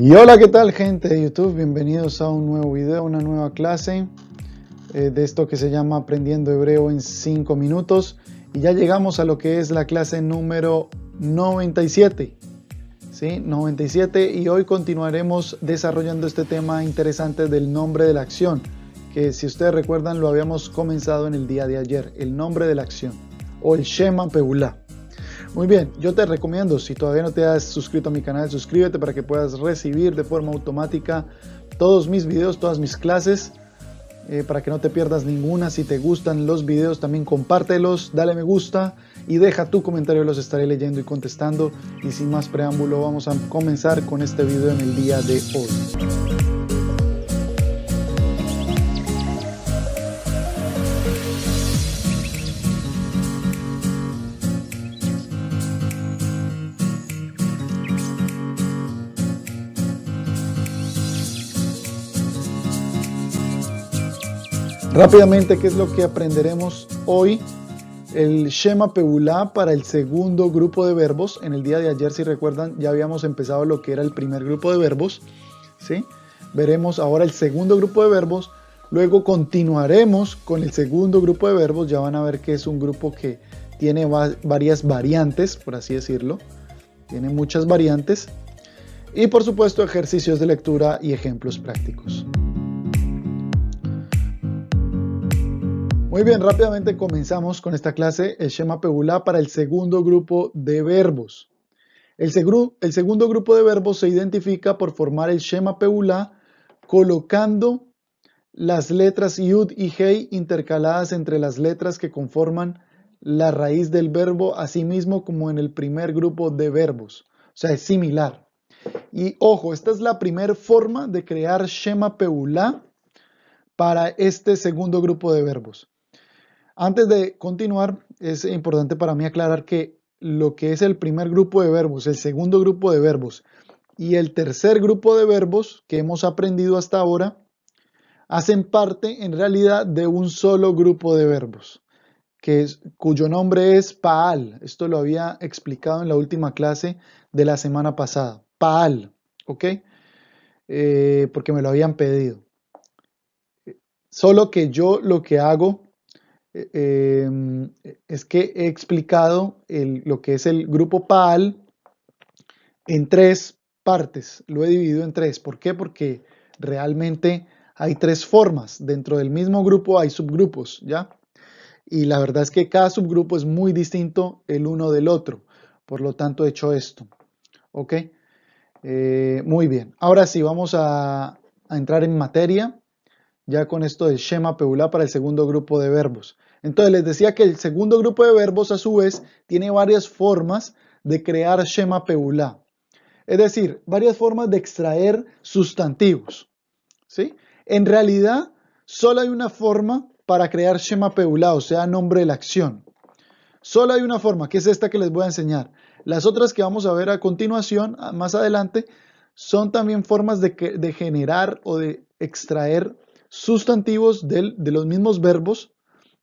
Y hola, ¿qué tal gente de YouTube? Bienvenidos a un nuevo video, una nueva clase eh, de esto que se llama Aprendiendo Hebreo en 5 minutos. Y ya llegamos a lo que es la clase número 97. ¿Sí? 97 y hoy continuaremos desarrollando este tema interesante del nombre de la acción, que si ustedes recuerdan lo habíamos comenzado en el día de ayer, el nombre de la acción o el Shema Peulah. Muy bien, yo te recomiendo, si todavía no te has suscrito a mi canal, suscríbete para que puedas recibir de forma automática todos mis videos, todas mis clases, eh, para que no te pierdas ninguna. Si te gustan los videos, también compártelos, dale me gusta y deja tu comentario, los estaré leyendo y contestando. Y sin más preámbulo, vamos a comenzar con este video en el día de hoy. Rápidamente, ¿qué es lo que aprenderemos hoy? El Shema Pebulá para el segundo grupo de verbos. En el día de ayer, si recuerdan, ya habíamos empezado lo que era el primer grupo de verbos. ¿sí? Veremos ahora el segundo grupo de verbos. Luego continuaremos con el segundo grupo de verbos. Ya van a ver que es un grupo que tiene varias variantes, por así decirlo. Tiene muchas variantes. Y por supuesto ejercicios de lectura y ejemplos prácticos. Muy bien, rápidamente comenzamos con esta clase, el Shema Peulá, para el segundo grupo de verbos. El, segundo grupo de verbos se identifica por formar el Shema Peulá colocando las letras Yud y Hei intercaladas entre las letras que conforman la raíz del verbo, así mismo como en el primer grupo de verbos. O sea, es similar. Y ojo, esta es la primera forma de crear Shema Peulá para este segundo grupo de verbos. Antes de continuar, es importante para mí aclarar que lo que es el primer grupo de verbos, el segundo grupo de verbos y el tercer grupo de verbos que hemos aprendido hasta ahora hacen parte en realidad de un solo grupo de verbos, que es, cuyo nombre es Paal. Esto lo había explicado en la última clase de la semana pasada. Paal, ¿ok? Eh, porque me lo habían pedido. Solo que yo lo que hago eh, em, es que he explicado lo que es el grupo PAL en tres partes. Lo he dividido en tres. ¿Por qué? Porque realmente hay tres formas. Dentro del mismo grupo hay subgrupos, ¿ya? Y la verdad es que cada subgrupo es muy distinto el uno del otro. Por lo tanto, he hecho esto. ¿Ok? Eh, muy bien. Ahora sí, vamos a entrar en materia ya con esto de Shema Peulá para el segundo grupo de verbos. Entonces les decía que el segundo grupo de verbos a su vez tiene varias formas de crear Shema Peulá. Es decir, varias formas de extraer sustantivos. ¿sí? En realidad, solo hay una forma para crear Shema Peulá, o sea, nombre de la acción. Solo hay una forma, que es esta que les voy a enseñar. Las otras que vamos a ver a continuación, más adelante, son también formas de, de generar o de extraer sustantivos de los mismos verbos,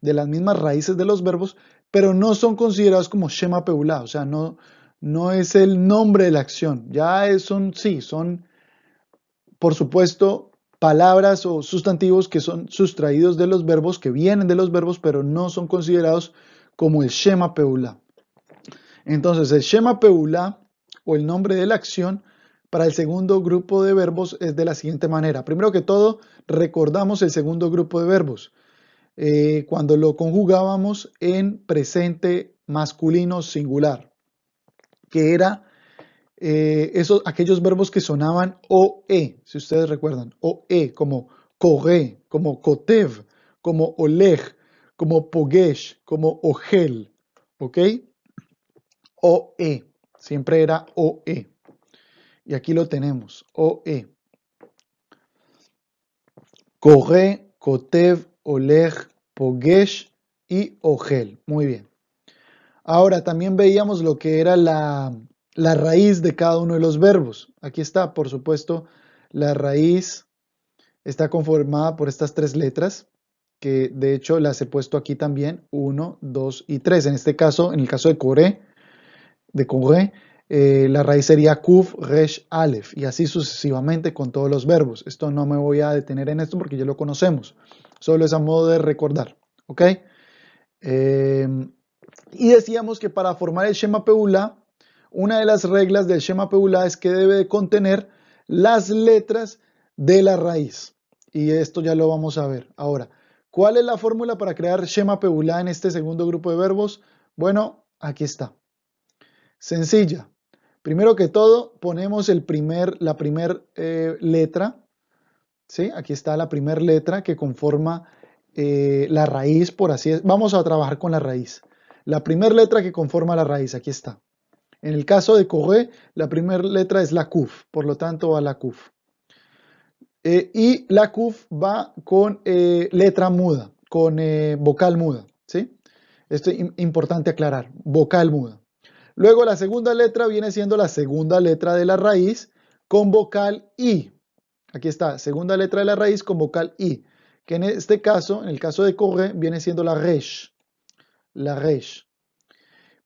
de las mismas raíces de los verbos, pero no son considerados como Shema peula o sea, no, no es el nombre de la acción. Ya son, sí, son, por supuesto, palabras o sustantivos que son sustraídos de los verbos, que vienen de los verbos, pero no son considerados como el Shema peula Entonces, el Shema peula o el nombre de la acción para el segundo grupo de verbos es de la siguiente manera. Primero que todo, recordamos el segundo grupo de verbos. Eh, cuando lo conjugábamos en presente masculino singular, que era eh, esos, aquellos verbos que sonaban O-E. si ustedes recuerdan, O-E, como corre, como kotev, como oleg, como pogesh, como ogel, ¿ok? e siempre era O-E. Y aquí lo tenemos, O-E. Corre, Kotev, Oleg, Pogesh y Ogel. Muy bien. Ahora también veíamos lo que era la, la raíz de cada uno de los verbos. Aquí está, por supuesto, la raíz está conformada por estas tres letras, que de hecho las he puesto aquí también, 1, 2 y 3. En este caso, en el caso de Coré, de Coré, eh, la raíz sería kuf, resh, alef, y así sucesivamente con todos los verbos. Esto no me voy a detener en esto porque ya lo conocemos, solo es a modo de recordar, ¿ok? Eh, y decíamos que para formar el Shema Peula, una de las reglas del Shema Peula es que debe contener las letras de la raíz. Y esto ya lo vamos a ver. Ahora, ¿cuál es la fórmula para crear Shema Peula en este segundo grupo de verbos? Bueno, aquí está. Sencilla. Primero que todo, ponemos la primera eh, letra. Aquí está la primera letra que conforma eh, la raíz, por así es. Vamos a trabajar con la raíz. La primera letra que conforma la raíz, aquí está. En el caso de Corré, la primera letra es la CUF, por lo tanto va la CUF. Eh, y la CUF va con letra muda, con vocal muda. Esto es importante aclarar, vocal muda. Luego la segunda letra viene siendo la segunda letra de la raíz con vocal I. Aquí está, segunda letra de la raíz con vocal I, que en este caso, en el caso de corre, viene siendo la resh. La resh.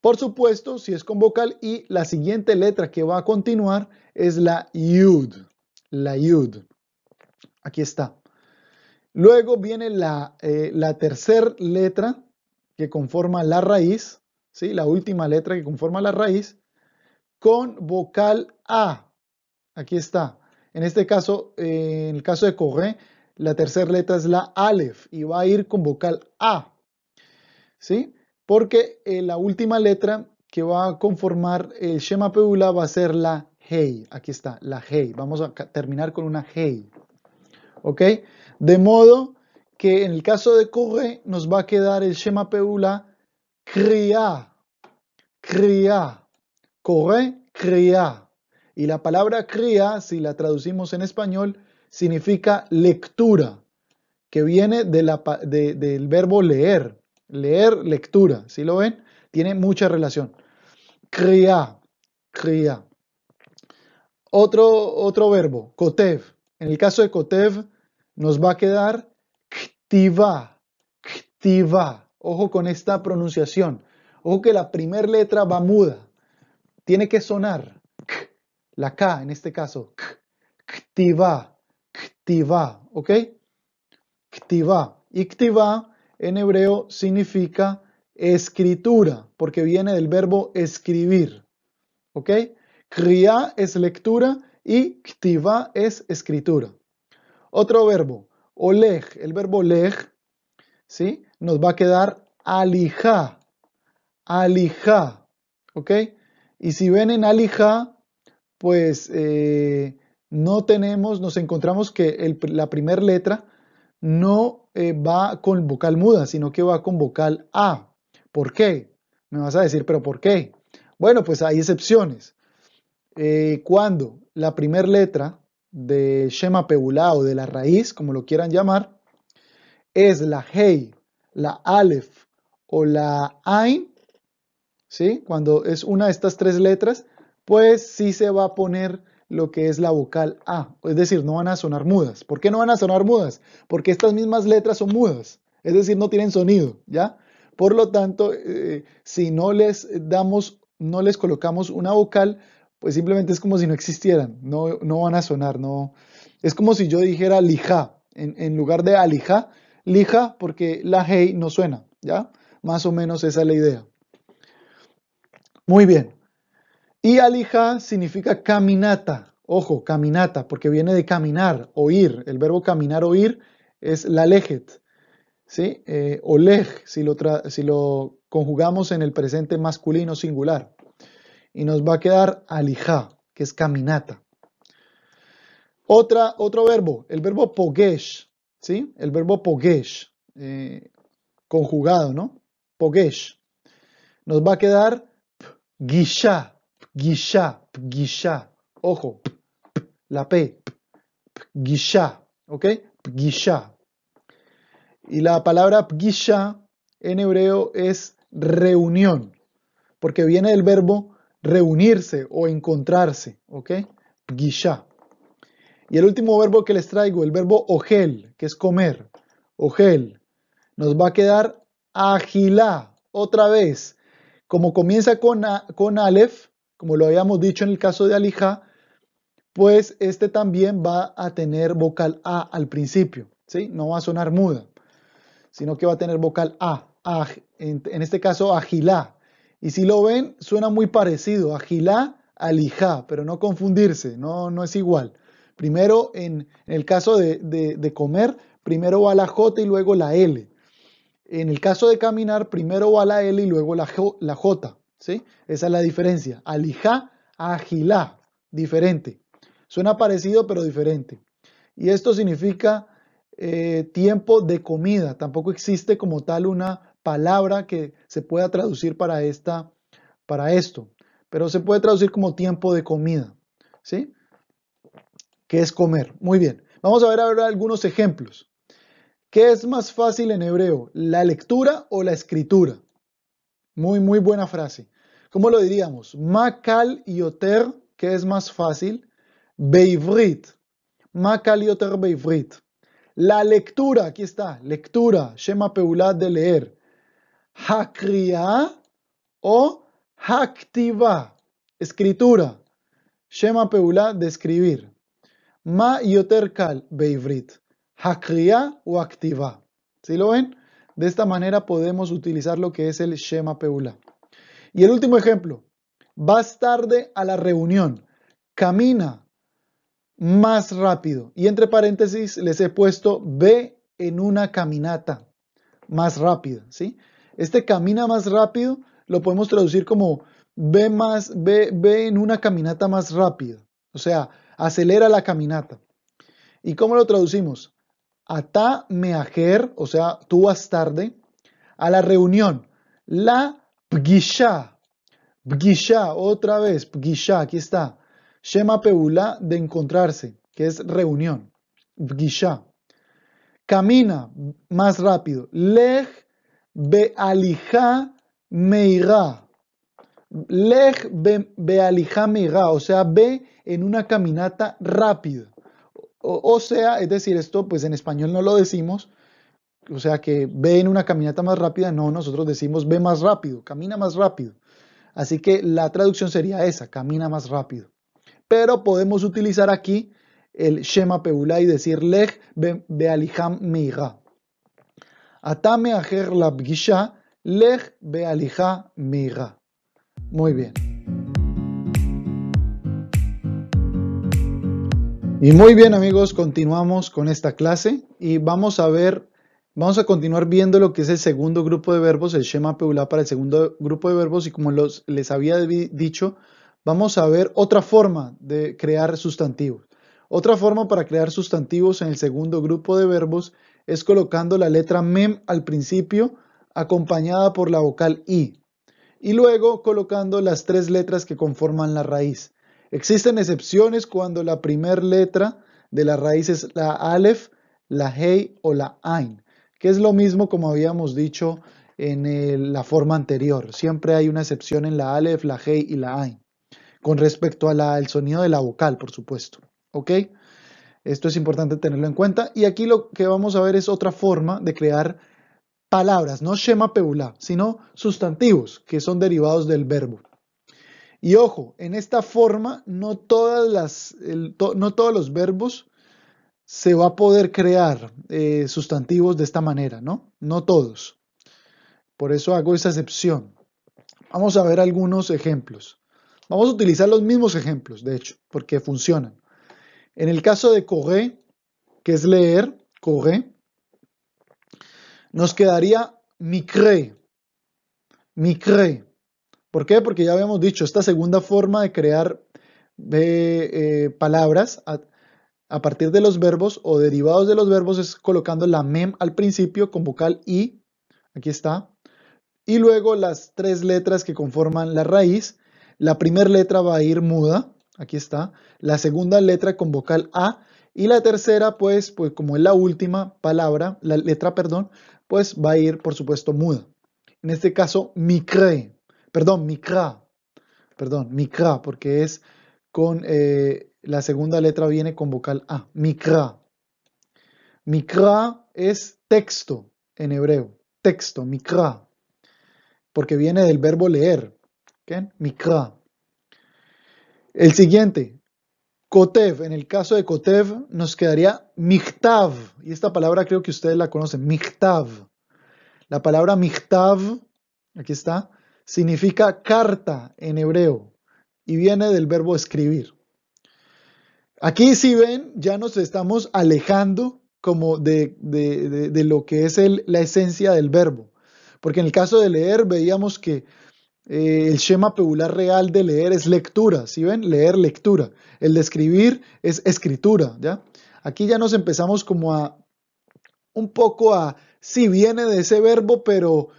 Por supuesto, si es con vocal I, la siguiente letra que va a continuar es la yud. La yud. Aquí está. Luego viene la, eh, la tercera letra que conforma la raíz ¿sí? la última letra que conforma la raíz, con vocal A. Aquí está. En este caso, eh, en el caso de Corré, la tercera letra es la Aleph y va a ir con vocal A. ¿Sí? Porque eh, la última letra que va a conformar el Shema Peula va a ser la Hei. Aquí está, la Hei. Vamos a terminar con una Hei. ¿Ok? De modo que en el caso de Corre nos va a quedar el Shema Peula Criá, criá. Corre, criá. Y la palabra cría, si la traducimos en español, significa lectura, que viene del verbo leer. Leer, lectura. si lo ven? Tiene mucha relación. Criá, cría Otro, otro verbo, kotev. En el caso de kotev, nos va a quedar ktiva, ktiva. Ojo con esta pronunciación. Ojo que la primera letra va muda. Tiene que sonar. la K en este caso. ktiva. Ktiva. ¿Ok? Ktiva. Y ktiva en hebreo significa escritura, porque viene del verbo escribir. ¿Ok? Kriya es lectura y ktiva es escritura. Otro verbo, oleg, el verbo leg, ¿sí? nos va a quedar alija, alija, ¿ok? Y si ven en alija, pues eh, no tenemos, nos encontramos que la primera letra no eh, va con vocal muda, sino que va con vocal A. ¿Por qué? Me vas a decir, pero ¿por qué? Bueno, pues hay excepciones. Eh, cuando la primera letra de Shema PEBULA o de la raíz, como lo quieran llamar, es la Hei la Aleph o la Ain, ¿sí? cuando es una de estas tres letras, pues sí se va a poner lo que es la vocal A. Es decir, no van a sonar mudas. ¿Por qué no van a sonar mudas? Porque estas mismas letras son mudas. Es decir, no tienen sonido, ¿ya? Por lo tanto, eh, si no les damos, no les colocamos una vocal, pues simplemente es como si no existieran. No, van a sonar, no. Es como si yo dijera lija En, lugar de alija lija porque la hei no suena, ¿ya? Más o menos esa es la idea. Muy bien. Y alija significa caminata. Ojo, caminata, porque viene de caminar, oír. El verbo caminar, oír es la lejet. ¿sí? Eh, oleg, si lo, conjugamos en el presente masculino singular. Y nos va a quedar alija, que es caminata. Otra, otro verbo, el verbo pogesh, ¿sí? El verbo pogesh, eh, conjugado, ¿no? Pogesh. Nos va a quedar guisha, guisha, guisha. Ojo, la P, guisha, ¿ok? Guisha. Y la palabra guisha en hebreo es reunión, porque viene del verbo reunirse o encontrarse, ¿ok? Guisha. Y el último verbo que les traigo, el verbo ogel, que es comer, ojel, nos va a quedar agilá, otra vez. Como comienza con, con alef, como lo habíamos dicho en el caso de alijá, pues este también va a tener vocal a al principio, ¿sí? No va a sonar muda, sino que va a tener vocal a, en, este caso agilá. Y si lo ven, suena muy parecido, agilá, alijá, pero no confundirse, no, no es igual. Primero, en, el caso de, comer, primero va la J y luego la L. En el caso de caminar, primero va la L y luego la, J. ¿sí? Esa es la diferencia. Alijá, agila. diferente. Suena parecido, pero diferente. Y esto significa eh, tiempo de comida. Tampoco existe como tal una palabra que se pueda traducir para, esta, para esto. Pero se puede traducir como tiempo de comida. ¿sí? ¿Qué es comer. Muy bien, vamos a ver ahora algunos ejemplos. ¿Qué es más fácil en hebreo, la lectura o la escritura? Muy, muy buena frase. ¿Cómo lo diríamos? Makal yoter, ¿qué es más fácil, beivrit. Makal yoter beivrit. La lectura, aquí está, lectura, Shema Peulat de leer. Hakriya o Haktiva, escritura. Shema Peulat de escribir ma yoterkal kal beivrit o activa ¿Sí lo ven? De esta manera podemos utilizar lo que es el Shema Peula. Y el último ejemplo. Vas tarde a la reunión. Camina más rápido. Y entre paréntesis les he puesto ve en una caminata más rápida. ¿sí? Este camina más rápido lo podemos traducir como ve más, B ve en una caminata más rápida. O sea, acelera la caminata. ¿Y cómo lo traducimos? Ata meajer, o sea, tú vas tarde, a la reunión. La pgisha, pgisha, otra vez, pgisha, aquí está. Shema peula de encontrarse, que es reunión. Pgisha. Camina más rápido. Lej bealija meira. Lej bealija meira, o sea, be en una caminata rápida. O, sea, es decir, esto pues en español no lo decimos, o sea que ve en una caminata más rápida, no, nosotros decimos ve más rápido, camina más rápido. Así que la traducción sería esa, camina más rápido. Pero podemos utilizar aquí el Shema Peula y decir Lech Bealiham Meira. Atame Aher Labgisha, Lech Bealiham Meira. Muy bien. Y muy bien amigos, continuamos con esta clase y vamos a ver, vamos a continuar viendo lo que es el segundo grupo de verbos, el Shema Peulá para el segundo grupo de verbos y como les había dicho, vamos a ver otra forma de crear sustantivos. Otra forma para crear sustantivos en el segundo grupo de verbos es colocando la letra mem al principio acompañada por la vocal i y luego colocando las tres letras que conforman la raíz. Existen excepciones cuando la primera letra de la raíz es la Aleph, la Hey o la Ain, que es lo mismo como habíamos dicho en la forma anterior. Siempre hay una excepción en la Alef, la Hei y la Ain, con respecto al sonido de la vocal, por supuesto. Esto es importante tenerlo en cuenta. Y aquí lo que vamos a ver es otra forma de crear palabras, no Shema Peulá, sino sustantivos que son derivados del verbo. Y ojo, en esta forma no, todos los verbos se va a poder crear eh, sustantivos de esta manera, ¿no? No todos. Por eso hago esa excepción. Vamos a ver algunos ejemplos. Vamos a utilizar los mismos ejemplos, de hecho, porque funcionan. En el caso de correr, que es leer, correr, nos quedaría micré. Micré. ¿Por qué? Porque ya habíamos dicho, esta segunda forma de crear eh, eh, palabras a, partir de los verbos o derivados de los verbos es colocando la mem al principio con vocal i, aquí está, y luego las tres letras que conforman la raíz. La primera letra va a ir muda, aquí está, la segunda letra con vocal a y la tercera, pues, pues como es la última palabra, la letra, perdón, pues va a ir, por supuesto, muda. En este caso, micre, perdón, Mikra, perdón, Mikra, porque es con eh, la segunda letra viene con vocal A, Mikra. Mikra es texto en hebreo, texto, Mikra, porque viene del verbo leer, ¿qué? Mikra. El siguiente, Kotev, en el caso de Kotev nos quedaría Michtav, y esta palabra creo que ustedes la conocen, Michtav. La palabra Michtav, aquí está, significa carta en hebreo y viene del verbo escribir. Aquí si ven, ya nos estamos alejando como de, de, de, lo que es la esencia del verbo. Porque en el caso de leer veíamos que eh, el schema popular real de leer es lectura, si ven? Leer, lectura. El de escribir es escritura, ¿ya? Aquí ya nos empezamos como a un poco a, si viene de ese verbo, pero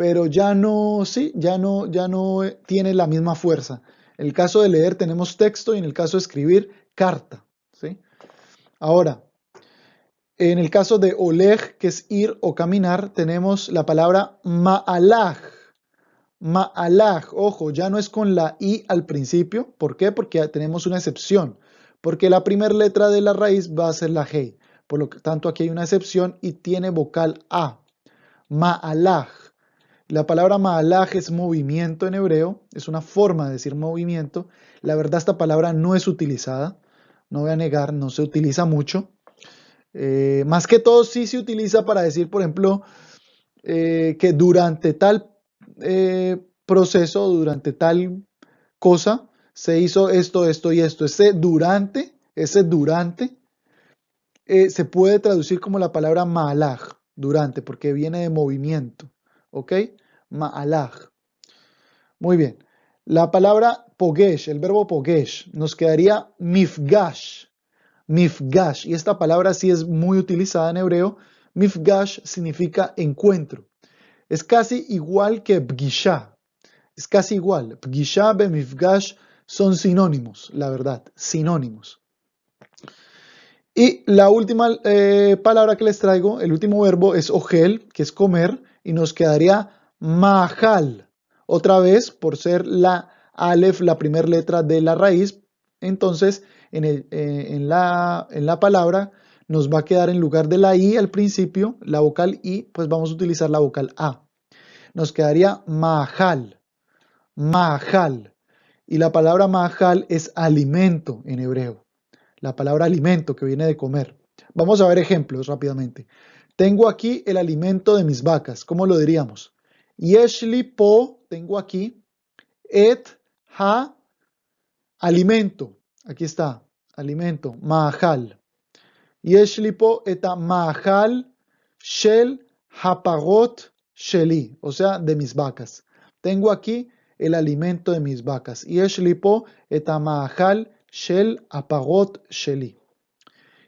pero ya no, sí, ya no, ya no eh, tiene la misma fuerza. En el caso de leer tenemos texto y en el caso de escribir, carta. ¿sí? Ahora, en el caso de Oleg, que es ir o caminar, tenemos la palabra Ma'alaj. Ma'alaj, ojo, ya no es con la I al principio. ¿Por qué? Porque tenemos una excepción. Porque la primera letra de la raíz va a ser la G. Por lo tanto, aquí hay una excepción y tiene vocal A. Ma'alaj. La palabra malaj es movimiento en hebreo, es una forma de decir movimiento. La verdad esta palabra no es utilizada, no voy a negar, no se utiliza mucho. Eh, más que todo sí se utiliza para decir, por ejemplo, eh, que durante tal eh, proceso, durante tal cosa, se hizo esto, esto y esto. Ese durante, ese durante, se puede traducir como la palabra malaj, durante, porque viene de movimiento. ¿Ok? ma'alaj. Muy bien. La palabra pogesh, el verbo pogesh, nos quedaría mifgash. Mifgash. Y esta palabra sí es muy utilizada en hebreo. Mifgash significa encuentro. Es casi igual que pgisha. Es casi igual. Pgisha y mifgash son sinónimos, la verdad, sinónimos. Y la última eh, palabra que les traigo, el último verbo es ogel, que es comer, y nos quedaría Mahal. Otra vez, por ser la alef la primera letra de la raíz, entonces eh, en, la, palabra nos va a quedar en lugar de la I al principio, la vocal I, pues vamos a utilizar la vocal A. Nos quedaría Mahal. Mahal. Y la palabra Mahal es alimento en hebreo. La palabra alimento que viene de comer. Vamos a ver ejemplos rápidamente. Tengo aquí el alimento de mis vacas. ¿Cómo lo diríamos? Yeshli po, tengo aquí, et ha, alimento. Aquí está, alimento, mahal. es po et mahal shel haparot sheli, o sea, de mis vacas. Tengo aquí el alimento de mis vacas. es po et mahal shel apagot, sheli.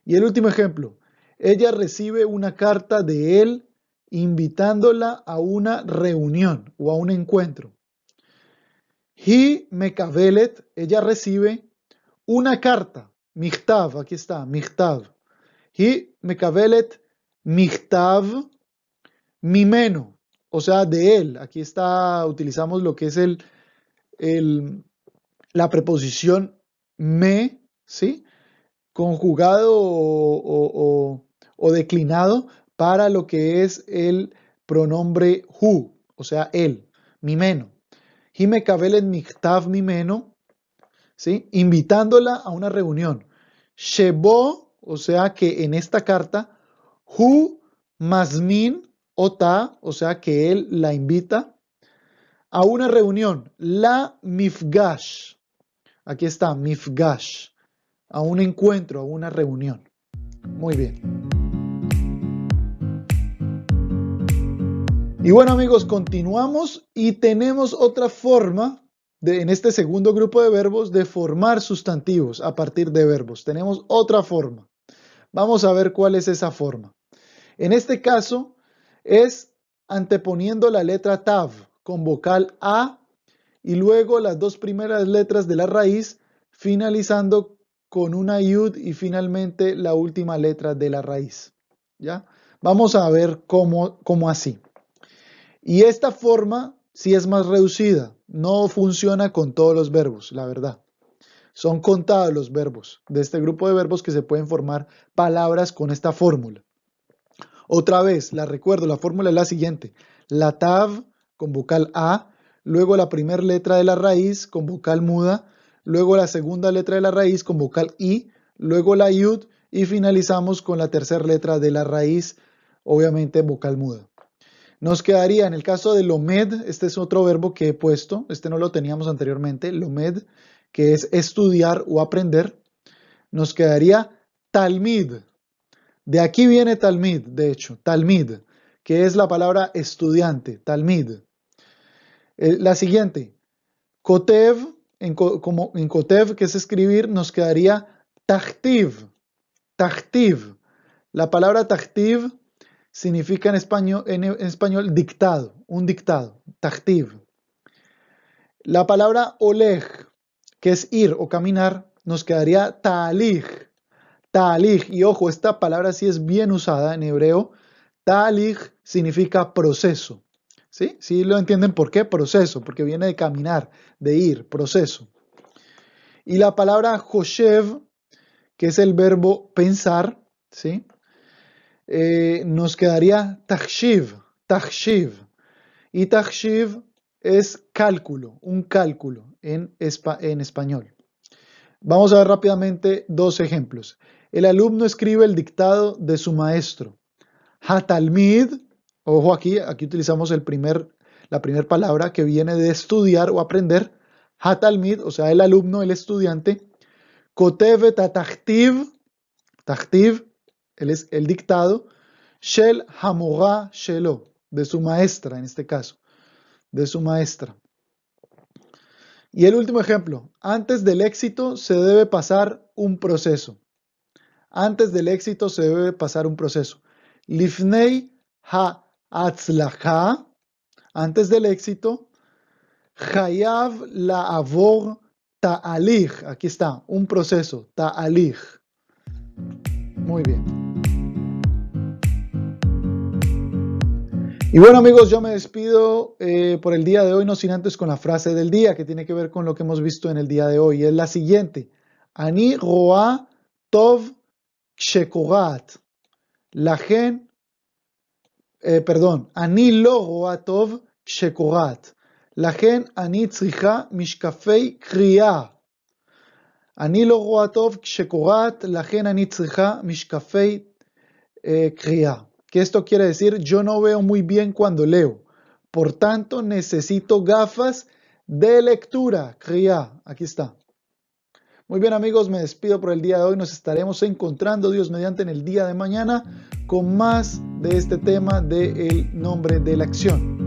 Y el último ejemplo. Ella recibe una carta de él invitándola a una reunión o a un encuentro. He mekabelet, ella recibe una carta, michtav, aquí está, michtav. He mekabelet mi mimeno, o sea, de él. Aquí está, utilizamos lo que es el, el la preposición me, ¿sí? Conjugado o, o declinado para lo que es el pronombre hu, o sea, él, mimeno. en Miktav mimeno, ¿sí? invitándola a una reunión. Shebo, o sea, que en esta carta, hu masmin ota, o sea, que él la invita a una reunión. La mifgash. Aquí está, mifgash. A un encuentro, a una reunión. Muy bien. Y bueno amigos, continuamos y tenemos otra forma de, en este segundo grupo de verbos de formar sustantivos a partir de verbos. Tenemos otra forma. Vamos a ver cuál es esa forma. En este caso es anteponiendo la letra tav con vocal A y luego las dos primeras letras de la raíz finalizando con una yud y finalmente la última letra de la raíz. ¿Ya? Vamos a ver cómo, cómo así. Y esta forma sí es más reducida, no funciona con todos los verbos, la verdad. Son contados los verbos. De este grupo de verbos que se pueden formar palabras con esta fórmula. Otra vez, la recuerdo, la fórmula es la siguiente. La TAV con vocal A, luego la primera letra de la raíz con vocal muda, luego la segunda letra de la raíz con vocal I, luego la yud y finalizamos con la tercera letra de la raíz, obviamente vocal muda. Nos quedaría en el caso de lomed, este es otro verbo que he puesto, este no lo teníamos anteriormente, lomed, que es estudiar o aprender. Nos quedaría talmid. De aquí viene talmid, de hecho, talmid, que es la palabra estudiante, talmid. Eh, la siguiente, kotev, en, como, en kotev, que es escribir, nos quedaría tahtiv, tahtiv. La palabra tahtiv significa en español, en español dictado, un dictado, taktiv. La palabra oleg, que es ir o caminar, nos quedaría talig. Talig, y ojo, esta palabra sí es bien usada en hebreo. Talig significa proceso. ¿Sí? ¿Sí lo entienden por qué? Proceso, porque viene de caminar, de ir, proceso. Y la palabra Joshev, que es el verbo pensar, ¿sí? Eh, nos quedaría tachiv tachiv Y tachiv es cálculo, un cálculo en, en español. Vamos a ver rápidamente dos ejemplos. El alumno escribe el dictado de su maestro. Hatalmid, ojo aquí, aquí utilizamos el primer, la primera palabra que viene de estudiar o aprender. Hatalmid, o sea, el alumno, el estudiante. kotevet tachiv tachiv él es el dictado Shel Shelo, de su maestra en este caso, de su maestra. Y el último ejemplo, antes del éxito se debe pasar un proceso. Antes del éxito se debe pasar un proceso. Lifnei ha antes del éxito, hayav la avor Aquí está, un proceso, ta'alich. Muy bien. Y bueno amigos, yo me despido eh, por el día de hoy, no sin antes con la frase del día que tiene que ver con lo que hemos visto en el día de hoy. Es la siguiente. Ani roa tov shekorat. La gen, eh, perdón, ani lo roa tov shekorat. La gen ani tzricha mishkafei kriya. lo roa tov la La gen Ani eh, kriya que esto quiere decir yo no veo muy bien cuando leo. Por tanto, necesito gafas de lectura. aquí está. Muy bien amigos, me despido por el día de hoy. Nos estaremos encontrando, Dios mediante, en el día de mañana con más de este tema del nombre de la acción.